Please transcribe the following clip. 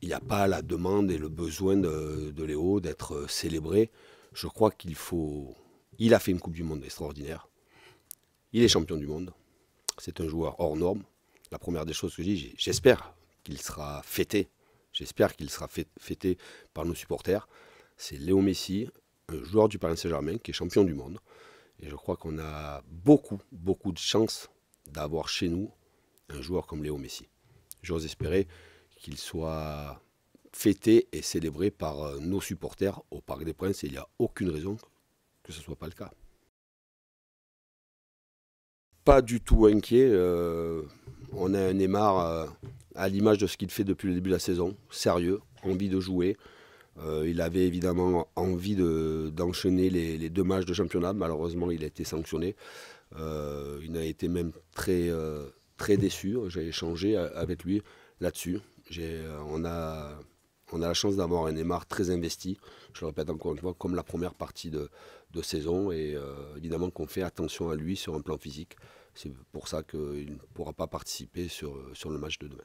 Il n'y a pas la demande et le besoin de, Léo d'être euh, célébré. Je crois qu'il faut. Il a fait une Coupe du Monde extraordinaire. Il est champion du monde. C'est un joueur hors norme. La première des choses que je dis, j'espère qu'il sera fêté. J'espère qu'il sera fêté par nos supporters. C'est Léo Messi, un joueur du Paris Saint-Germain qui est champion du monde. Et je crois qu'on a beaucoup, beaucoup de chance d'avoir chez nous un joueur comme Léo Messi. J'ose espérer qu'il soit fêté et célébré par euh, nos supporters au Parc des Princes. Il n'y a aucune raison que ce ne soit pas le cas. Pas du tout inquiet. Euh, on a un Neymar euh, à l'image de ce qu'il fait depuis le début de la saison. Sérieux, envie de jouer. il avait évidemment envie d'enchaîner les, les, deux matchs de championnat. Malheureusement, il a été sanctionné. il a été même très, très déçu. J'ai échangé avec lui là-dessus. Euh, on a, on a la chance d'avoir un Neymar très investi, je le répète encore une fois, comme la première partie de, saison. Et euh, évidemment qu'on fait attention à lui sur un plan physique. C'est pour ça qu'il ne pourra pas participer sur, sur le match de demain.